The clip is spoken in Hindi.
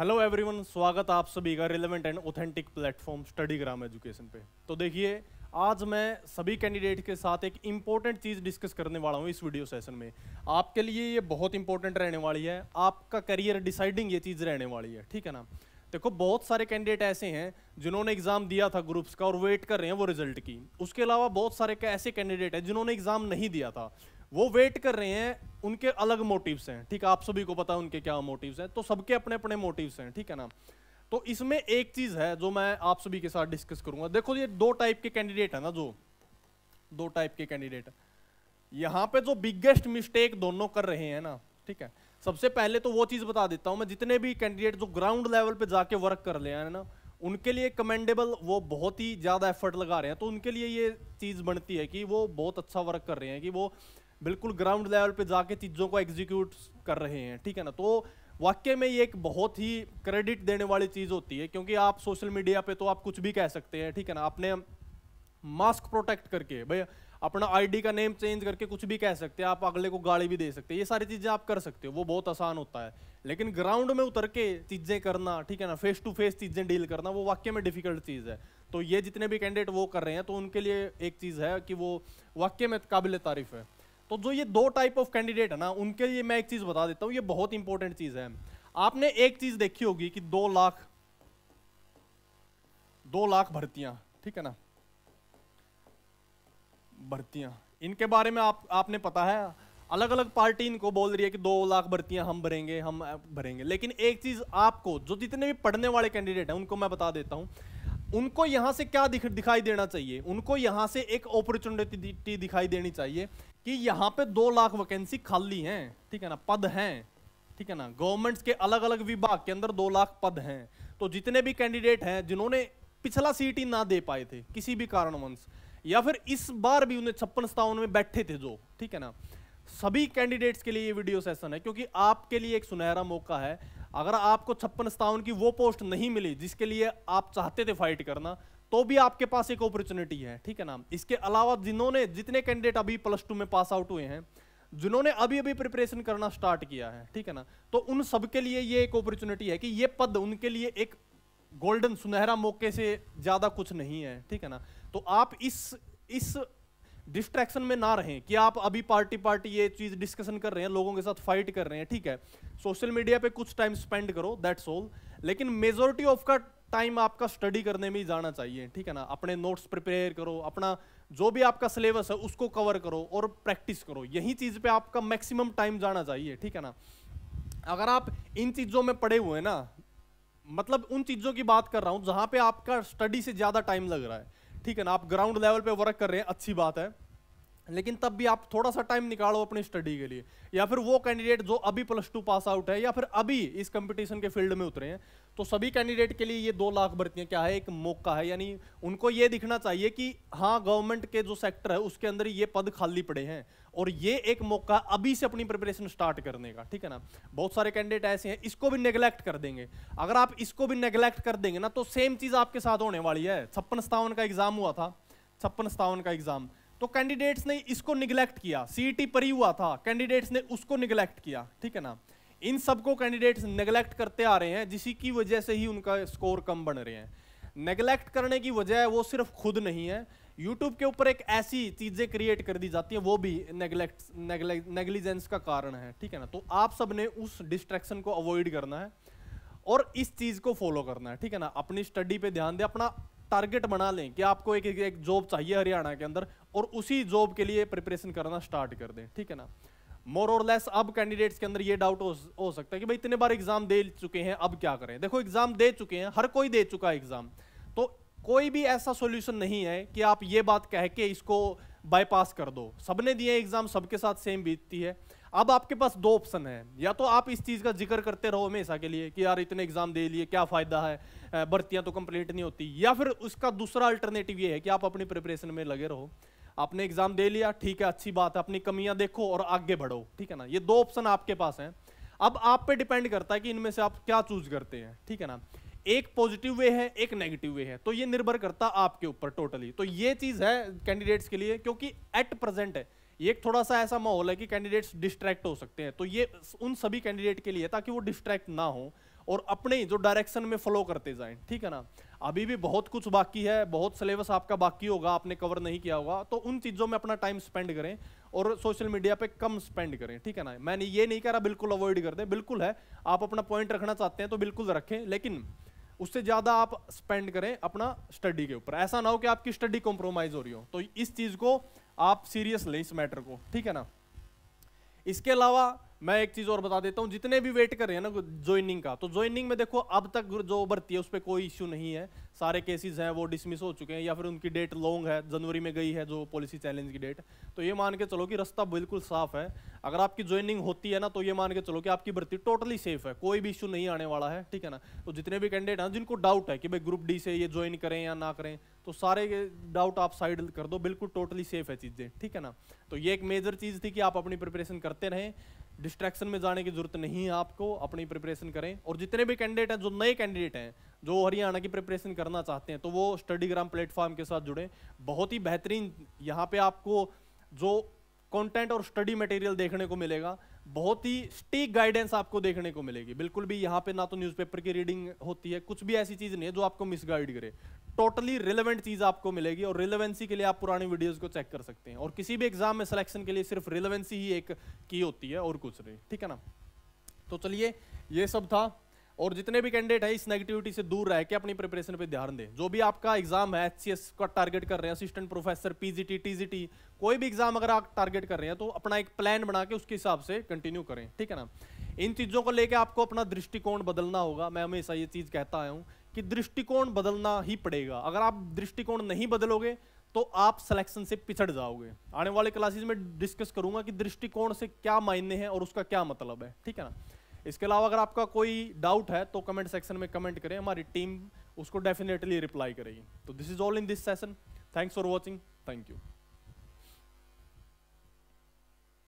हेलो एवरीवन स्वागत आप सभी का relevant and authentic platform study gram education पे तो देखिए आज मैं सभी कैंडिडेट के साथ एक इम्पॉर्टेंट चीज़ डिस्कस करने वाला हूँ इस वीडियो सेशन में आपके लिए ये बहुत इंपॉर्टेंट रहने वाली है आपका करियर डिसाइडिंग ये चीज़ रहने वाली है ठीक है ना देखो बहुत सारे कैंडिडेट ऐसे हैं जिन्होंने एग्ज़ाम दिया था ग्रुप्स का और वेट कर रहे हैं वो रिजल्ट की उसके अलावा बहुत सारे ऐसे कैंडिडेट हैं जिन्होंने एग्ज़ाम नहीं दिया था वो वेट कर रहे हैं उनके अलग मोटिव्स हैं ठीक है आप सभी को पता है उनके क्या मोटिव्स हैं तो सबके अपने अपने मोटिव्स हैं ठीक है ना तो इसमें एक चीज है जो मैं आप सभी के साथ डिस्कस करूंगा देखो ये दो टाइप के कैंडिडेट है ना जो दो टाइप के कैंडिडेट यहाँ पे जो बिगेस्ट मिस्टेक दोनों कर रहे हैं ना ठीक है सबसे पहले तो वो चीज़ बता देता हूं मैं जितने भी कैंडिडेट जो ग्राउंड लेवल पे जाके वर्क कर ले ना उनके लिए कमेंडेबल वो बहुत ही ज़्यादा एफर्ट लगा रहे हैं तो उनके लिए ये चीज़ बनती है कि वो बहुत अच्छा वर्क कर रहे हैं कि वो बिल्कुल ग्राउंड लेवल पे जाके चीज़ों को एग्जीक्यूट कर रहे हैं ठीक है ना तो वाक्य में ये एक बहुत ही क्रेडिट देने वाली चीज़ होती है क्योंकि आप सोशल मीडिया पे तो आप कुछ भी कह सकते हैं ठीक है ना आपने मास्क प्रोटेक्ट करके भाई अपना आईडी का नेम चेंज करके कुछ भी कह सकते हैं आप अगले को गाली भी दे सकते हैं ये सारी चीज़ें आप कर सकते हो वो बहुत आसान होता है लेकिन ग्राउंड में उतर के चीज़ें करना ठीक है ना फेस टू फेस चीज़ें डील करना वो वाक्य में डिफिकल्ट चीज़ है तो ये जितने भी कैंडिडेट वो कर रहे हैं तो उनके लिए एक चीज़ है कि वो वाक्य में काबिल तारीफ़ है तो जो ये दो टाइप ऑफ कैंडिडेट है ना उनके लिए मैं एक चीज़ बता देता हूँ ये बहुत इंपॉर्टेंट चीज़ है आपने एक चीज़ देखी होगी कि दो लाख दो लाख भर्तियां ठीक है ना भर्तियां इनके बारे में आप आपने पता है अलग अलग पार्टी इनको बोल रही है कि दो लाख भर्तियां हम भरेंगे हम भरेंगे लेकिन एक चीज़ आपको जो जितने भी पढ़ने वाले कैंडिडेट हैं उनको मैं बता देता हूं उनको यहां से क्या दिख दिखाई देना चाहिए उनको यहां से एक अपॉर्चुनिटी दिखाई देनी चाहिए कि यहाँ पे दो लाख वैकेंसी खाली हैं ठीक है ना पद हैं ठीक है ना गवर्नमेंट्स के अलग अलग विभाग के अंदर दो लाख पद हैं तो जितने भी कैंडिडेट हैं जिन्होंने पिछला सीटी ना दे पाए थे किसी भी कारणवंश या फिर इस बार भी उन्हें छप्पन स्थावन में बैठे थे जो ठीक है ना सभी कैंडिडेट्स के लिए ये वीडियो सेशन है क्योंकि आपके लिए एक सुनहरा मौका है अगर आपको छप्पन स्थावन की वो पोस्ट नहीं मिली जिसके लिए आप चाहते थे फाइट करना तो भी आपके पास एक अपॉर्चुनिटी है ठीक है ना इसके अलावा जिन्होंने जितने कैंडिडेट अभी प्लस टू में पास आउट हुए हैं जिन्होंने अभी अभी प्रिपरेशन करना स्टार्ट किया है ठीक है ना तो उन सबके लिए ये एक अपॉर्चुनिटी है कि ये पद उनके लिए एक गोल्डन सुनहरा मौके से ज़्यादा कुछ नहीं है ठीक है ना तो आप इस इस डिस्ट्रैक्शन में ना रहें कि आप अभी पार्टी पार्टी ये चीज़ डिस्कशन कर रहे हैं लोगों के साथ फाइट कर रहे हैं ठीक है सोशल मीडिया पे कुछ टाइम स्पेंड करो दैट्स ऑल लेकिन मेजोरिटी ऑफ का टाइम आपका स्टडी करने में ही जाना चाहिए ठीक है ना अपने नोट्स प्रिपेयर करो अपना जो भी आपका सिलेबस है उसको कवर करो और प्रैक्टिस करो यही चीज़ पे आपका मैक्सिमम टाइम जाना चाहिए ठीक है ना अगर आप इन चीज़ों में पड़े हुए हैं ना मतलब उन चीज़ों की बात कर रहा हूं जहां पे आपका स्टडी से ज़्यादा टाइम लग रहा है ठीक है ना आप ग्राउंड लेवल पे वर्क कर रहे हैं अच्छी बात है लेकिन तब भी आप थोड़ा सा टाइम निकालो अपनी स्टडी के लिए या फिर वो कैंडिडेट जो अभी प्लस टू पास आउट है या फिर अभी इस कंपटीशन के फील्ड में उतरे हैं तो सभी कैंडिडेट के लिए ये दो लाख भर्तियाँ क्या है एक मौका है यानी उनको ये दिखना चाहिए कि हाँ गवर्नमेंट के जो सेक्टर है उसके अंदर ये पद खाली पड़े हैं और ये एक मौका अभी से अपनी प्रिपरेशन स्टार्ट करने का ठीक है ना बहुत सारे कैंडिडेट ऐसे हैं इसको भी नेग्लेक्ट कर देंगे अगर आप इसको भी नेग्लेक्ट कर देंगे ना तो सेम चीज़ आपके साथ होने वाली है छप्पन का एग्ज़ाम हुआ था छप्पन का एग्ज़ाम तो कैंडिडेट्स ने इसको निगलेक्ट किया सीईटी e परी हुआ था कैंडिडेट्स ने उसको निगलेक्ट किया ठीक है ना इन सबको कैंडिडेट्स निगलेक्ट करते आ रहे हैं जिसी की वजह से ही उनका स्कोर कम बन रहे हैं नेगलेक्ट करने की वजह वो सिर्फ खुद नहीं है यूट्यूब के ऊपर एक ऐसी चीज़ें क्रिएट कर दी जाती हैं वो भी नेगलेक्ट नेगलिजेंस का कारण है ठीक है ना तो आप सब ने उस डिस्ट्रैक्शन को अवॉइड करना है और इस चीज़ को फॉलो करना है ठीक है ना अपनी स्टडी पे ध्यान दे अपना टारगेट बना लें कि आपको एक एक जॉब चाहिए हरियाणा के अंदर और उसी जॉब के लिए प्रिपरेशन करना स्टार्ट कर दें ठीक है ना मोर और लेस अब कैंडिडेट्स के अंदर ये डाउट हो, हो सकता है कि भाई इतने बार एग्जाम दे चुके हैं अब क्या करें देखो एग्जाम दे चुके हैं हर कोई दे चुका है एग्जाम तो कोई भी ऐसा सोल्यूशन नहीं है कि आप ये बात कह के इसको बाईपास कर दो सबने दिए एग्जाम सबके साथ सेम बीतती है अब आपके पास दो ऑप्शन है या तो आप इस चीज़ का जिक्र करते रहो हमेशा के लिए कि यार इतने एग्जाम दे लिए क्या फ़ायदा है भर्तियाँ तो कंप्लीट नहीं होती या फिर उसका दूसरा अल्टरनेटिव ये है कि आप अपनी प्रिपरेशन में लगे रहो आपने एग्जाम दे लिया ठीक है अच्छी बात है अपनी कमियां देखो और आगे बढ़ो ठीक है ना ये दो ऑप्शन आपके पास हैं अब आप पे डिपेंड करता है कि इनमें से आप क्या चूज करते हैं ठीक है ना एक पॉजिटिव वे है एक नेगेटिव वे है तो ये निर्भर करता आपके ऊपर टोटली तो ये चीज है कैंडिडेट्स के लिए क्योंकि एट प्रेजेंट है एक थोड़ा सा ऐसा माहौल है कि कैंडिडेट्स डिस्ट्रैक्ट हो सकते हैं तो ये उन सभी कैंडिडेट के लिए ताकि वो डिस्ट्रैक्ट ना हो और अपने जो डायरेक्शन में फॉलो करते जाएं ठीक है ना अभी भी बहुत कुछ बाकी है बहुत सिलेबस आपका बाकी होगा आपने कवर नहीं किया होगा तो उन चीज़ों में अपना टाइम स्पेंड करें और सोशल मीडिया पे कम स्पेंड करें ठीक है ना मैंने ये नहीं कह रहा बिल्कुल अवॉइड कर दें बिल्कुल है आप अपना पॉइंट रखना चाहते हैं तो बिल्कुल रखें लेकिन उससे ज़्यादा आप स्पेंड करें अपना स्टडी के ऊपर ऐसा ना हो कि आपकी स्टडी कॉम्प्रोमाइज़ हो रही हो तो इस चीज़ को आप सीरियस लें इस मैटर को ठीक है ना इसके अलावा मैं एक चीज और बता देता हूँ जितने भी वेट कर रहे हैं ना ज्वाइनिंग का तो ज्वाइनिंग में देखो अब तक जो भर्ती है उस पर कोई इश्यू नहीं है सारे केसेस हैं वो डिसमिस हो चुके हैं या फिर उनकी डेट लॉन्ग है जनवरी में गई है जो पॉलिसी चैलेंज की डेट तो ये मान के चलो कि रास्ता बिल्कुल साफ है अगर आपकी ज्वाइनिंग होती है ना तो ये मान के चलो कि आपकी भर्ती टोटली सेफ है कोई भी इशू नहीं आने वाला है ठीक है ना तो जितने भी कैंडिडेट हैं जिनको डाउट है कि भाई ग्रुप डी से ये ज्वाइन करें या ना करें तो सारे डाउट आप साइड कर दो बिल्कुल टोटली सेफ है चीज़ें ठीक है ना तो ये एक मेजर चीज़ थी कि आप अपनी प्रिपरेशन करते रहें डिस्ट्रैक्शन में जाने की जरूरत नहीं है आपको अपनी प्रिपरेशन करें और जितने भी कैंडिडेट हैं जो नए कैंडिडेट हैं जो हरियाणा की प्रिपरेशन करना चाहते हैं तो वो स्टडी ग्राम प्लेटफॉर्म के साथ जुड़ें बहुत ही बेहतरीन यहाँ पे आपको जो कंटेंट और स्टडी मटेरियल देखने को मिलेगा बहुत ही स्टीक गाइडेंस आपको देखने को मिलेगी बिल्कुल भी यहाँ पे ना तो न्यूज़पेपर की रीडिंग होती है कुछ भी ऐसी चीज़ नहीं है जो आपको मिसगाइड करे टोटली रिलेवेंट चीज़ आपको मिलेगी और रिलेवेंसी के लिए आप पुरानी वीडियोस को चेक कर सकते हैं और किसी भी एग्जाम में सिलेक्शन के लिए सिर्फ रिलेवेंसी ही एक की होती है और कुछ नहीं ठीक है ना तो चलिए ये सब था और जितने भी कैंडिडेट है इस नेगेटिविटी से दूर रह के अपनी प्रिपरेशन पे ध्यान दें जो भी आपका एग्जाम है एच का टारगेट कर रहे हैं असिस्टेंट प्रोफेसर पीजीटी टीजीटी कोई भी एग्जाम अगर आप टारगेट कर रहे हैं तो अपना एक प्लान बना के उसके हिसाब से कंटिन्यू करें ठीक है ना इन चीज़ों को लेकर आपको अपना दृष्टिकोण बदलना होगा मैं हमेशा ये चीज़ कहता आया हूँ कि दृष्टिकोण बदलना ही पड़ेगा अगर आप दृष्टिकोण नहीं बदलोगे तो आप सिलेक्शन से पिछड़ जाओगे आने वाले क्लासेज में डिस्कस करूंगा कि दृष्टिकोण से क्या मायने हैं और उसका क्या मतलब है ठीक है ना इसके अलावा अगर आपका कोई डाउट है तो कमेंट सेक्शन में कमेंट करें हमारी टीम उसको डेफिनेटली रिप्लाई करेगी तो this is all in this session thanks for watching thank you